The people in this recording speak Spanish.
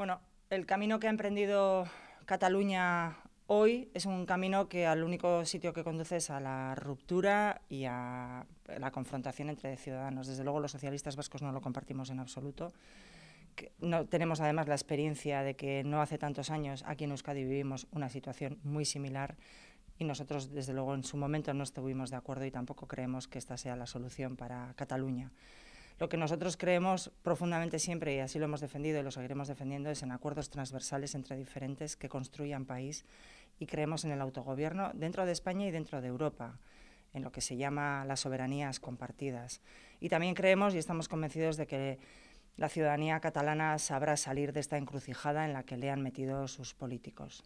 Bueno, el camino que ha emprendido Cataluña hoy es un camino que al único sitio que conduce es a la ruptura y a la confrontación entre ciudadanos. Desde luego los socialistas vascos no lo compartimos en absoluto. No, tenemos además la experiencia de que no hace tantos años aquí en Euskadi vivimos una situación muy similar y nosotros desde luego en su momento no estuvimos de acuerdo y tampoco creemos que esta sea la solución para Cataluña. Lo que nosotros creemos profundamente siempre, y así lo hemos defendido y lo seguiremos defendiendo, es en acuerdos transversales entre diferentes que construyan país y creemos en el autogobierno dentro de España y dentro de Europa en lo que se llama las soberanías compartidas. Y también creemos y estamos convencidos de que la ciudadanía catalana sabrá salir de esta encrucijada en la que le han metido sus políticos.